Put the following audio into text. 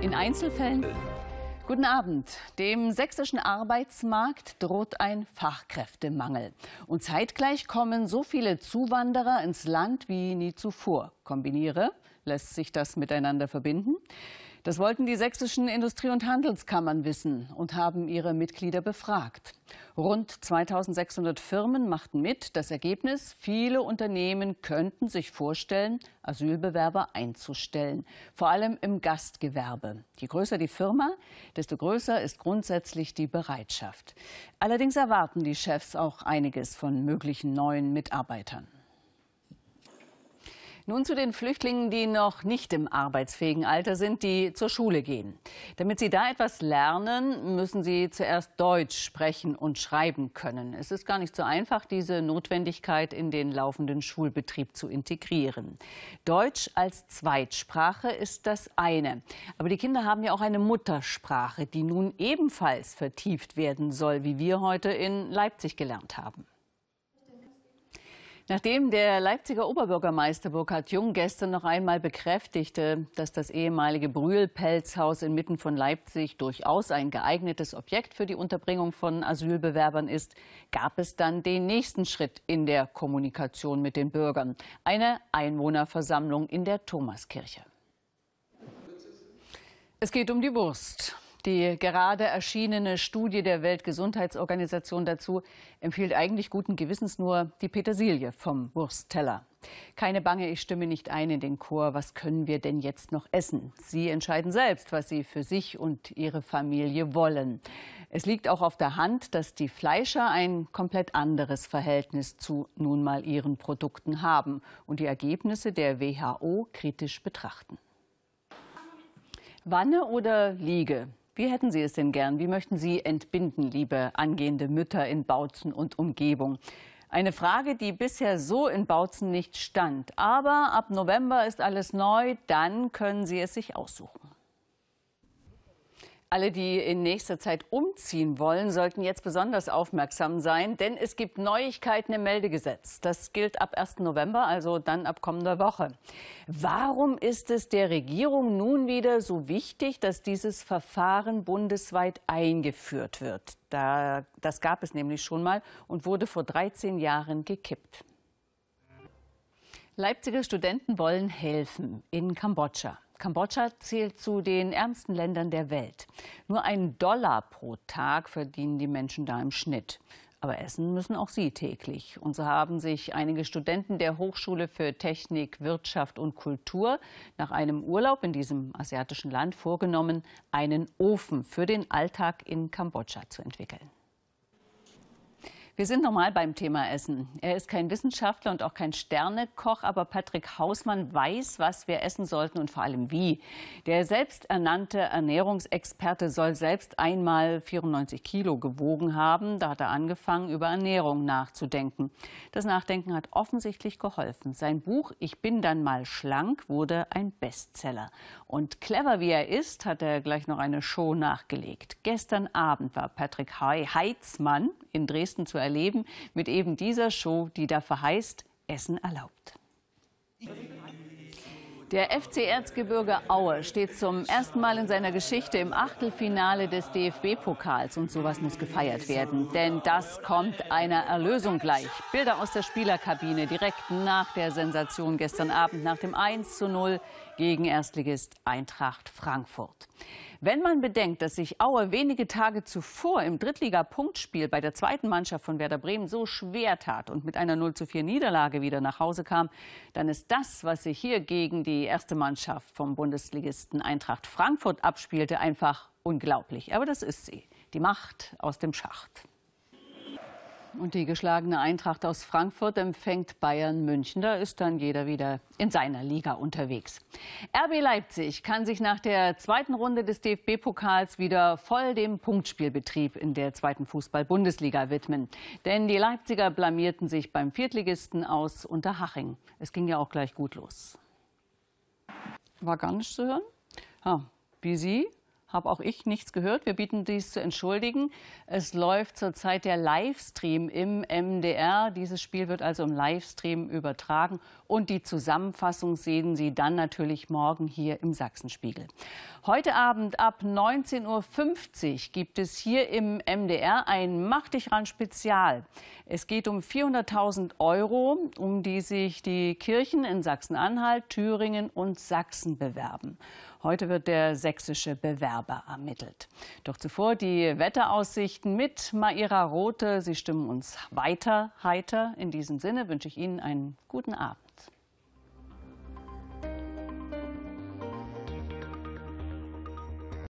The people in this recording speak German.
In Einzelfällen. Guten Abend. Dem sächsischen Arbeitsmarkt droht ein Fachkräftemangel. Und zeitgleich kommen so viele Zuwanderer ins Land wie nie zuvor. Kombiniere lässt sich das miteinander verbinden? Das wollten die sächsischen Industrie- und Handelskammern wissen und haben ihre Mitglieder befragt. Rund 2600 Firmen machten mit. Das Ergebnis, viele Unternehmen könnten sich vorstellen, Asylbewerber einzustellen, vor allem im Gastgewerbe. Je größer die Firma, desto größer ist grundsätzlich die Bereitschaft. Allerdings erwarten die Chefs auch einiges von möglichen neuen Mitarbeitern. Nun zu den Flüchtlingen, die noch nicht im arbeitsfähigen Alter sind, die zur Schule gehen. Damit sie da etwas lernen, müssen sie zuerst Deutsch sprechen und schreiben können. Es ist gar nicht so einfach, diese Notwendigkeit in den laufenden Schulbetrieb zu integrieren. Deutsch als Zweitsprache ist das eine. Aber die Kinder haben ja auch eine Muttersprache, die nun ebenfalls vertieft werden soll, wie wir heute in Leipzig gelernt haben. Nachdem der Leipziger Oberbürgermeister Burkhard Jung gestern noch einmal bekräftigte, dass das ehemalige Brühl-Pelzhaus inmitten von Leipzig durchaus ein geeignetes Objekt für die Unterbringung von Asylbewerbern ist, gab es dann den nächsten Schritt in der Kommunikation mit den Bürgern. Eine Einwohnerversammlung in der Thomaskirche. Es geht um die Wurst. Die gerade erschienene Studie der Weltgesundheitsorganisation dazu empfiehlt eigentlich guten Gewissens nur die Petersilie vom Wurstteller. Keine Bange, ich stimme nicht ein in den Chor. Was können wir denn jetzt noch essen? Sie entscheiden selbst, was Sie für sich und Ihre Familie wollen. Es liegt auch auf der Hand, dass die Fleischer ein komplett anderes Verhältnis zu nun mal ihren Produkten haben und die Ergebnisse der WHO kritisch betrachten. Wanne oder Liege? Wie hätten Sie es denn gern? Wie möchten Sie entbinden, liebe angehende Mütter in Bautzen und Umgebung? Eine Frage, die bisher so in Bautzen nicht stand. Aber ab November ist alles neu, dann können Sie es sich aussuchen. Alle, die in nächster Zeit umziehen wollen, sollten jetzt besonders aufmerksam sein, denn es gibt Neuigkeiten im Meldegesetz. Das gilt ab 1. November, also dann ab kommender Woche. Warum ist es der Regierung nun wieder so wichtig, dass dieses Verfahren bundesweit eingeführt wird? Da, das gab es nämlich schon mal und wurde vor 13 Jahren gekippt. Leipziger Studenten wollen helfen in Kambodscha. Kambodscha zählt zu den ärmsten Ländern der Welt. Nur einen Dollar pro Tag verdienen die Menschen da im Schnitt. Aber essen müssen auch sie täglich. Und so haben sich einige Studenten der Hochschule für Technik, Wirtschaft und Kultur nach einem Urlaub in diesem asiatischen Land vorgenommen, einen Ofen für den Alltag in Kambodscha zu entwickeln. Wir sind nochmal beim Thema Essen. Er ist kein Wissenschaftler und auch kein Sternekoch, aber Patrick Hausmann weiß, was wir essen sollten und vor allem wie. Der selbsternannte Ernährungsexperte soll selbst einmal 94 Kilo gewogen haben. Da hat er angefangen, über Ernährung nachzudenken. Das Nachdenken hat offensichtlich geholfen. Sein Buch Ich bin dann mal schlank wurde ein Bestseller. Und clever wie er ist, hat er gleich noch eine Show nachgelegt. Gestern Abend war Patrick Heitzmann in Dresden zu erleben mit eben dieser Show, die da verheißt, Essen erlaubt. Der FC Erzgebirge Aue steht zum ersten Mal in seiner Geschichte im Achtelfinale des DFB-Pokals. Und sowas muss gefeiert werden. Denn das kommt einer Erlösung gleich. Bilder aus der Spielerkabine direkt nach der Sensation gestern Abend nach dem 1 zu 0 gegen Erstligist Eintracht Frankfurt. Wenn man bedenkt, dass sich Aue wenige Tage zuvor im Drittliga-Punktspiel bei der zweiten Mannschaft von Werder Bremen so schwer tat und mit einer 0 zu 4 Niederlage wieder nach Hause kam, dann ist das, was sich hier gegen die die erste Mannschaft vom Bundesligisten Eintracht Frankfurt abspielte, einfach unglaublich. Aber das ist sie, die Macht aus dem Schacht. Und die geschlagene Eintracht aus Frankfurt empfängt Bayern München. Da ist dann jeder wieder in seiner Liga unterwegs. RB Leipzig kann sich nach der zweiten Runde des DFB-Pokals wieder voll dem Punktspielbetrieb in der zweiten Fußball-Bundesliga widmen. Denn die Leipziger blamierten sich beim Viertligisten aus Unterhaching. Es ging ja auch gleich gut los war gar nicht zu hören. Ah, wie Sie? habe auch ich nichts gehört. Wir bieten dies zu entschuldigen. Es läuft zurzeit der Livestream im MDR. Dieses Spiel wird also im Livestream übertragen. Und die Zusammenfassung sehen Sie dann natürlich morgen hier im Sachsenspiegel. Heute Abend ab 19.50 Uhr gibt es hier im MDR ein Mach dich ran Spezial. Es geht um 400.000 Euro, um die sich die Kirchen in Sachsen-Anhalt, Thüringen und Sachsen bewerben. Heute wird der sächsische Bewerber ermittelt. Doch zuvor die Wetteraussichten mit Maira Rote. Sie stimmen uns weiter heiter. In diesem Sinne wünsche ich Ihnen einen guten Abend.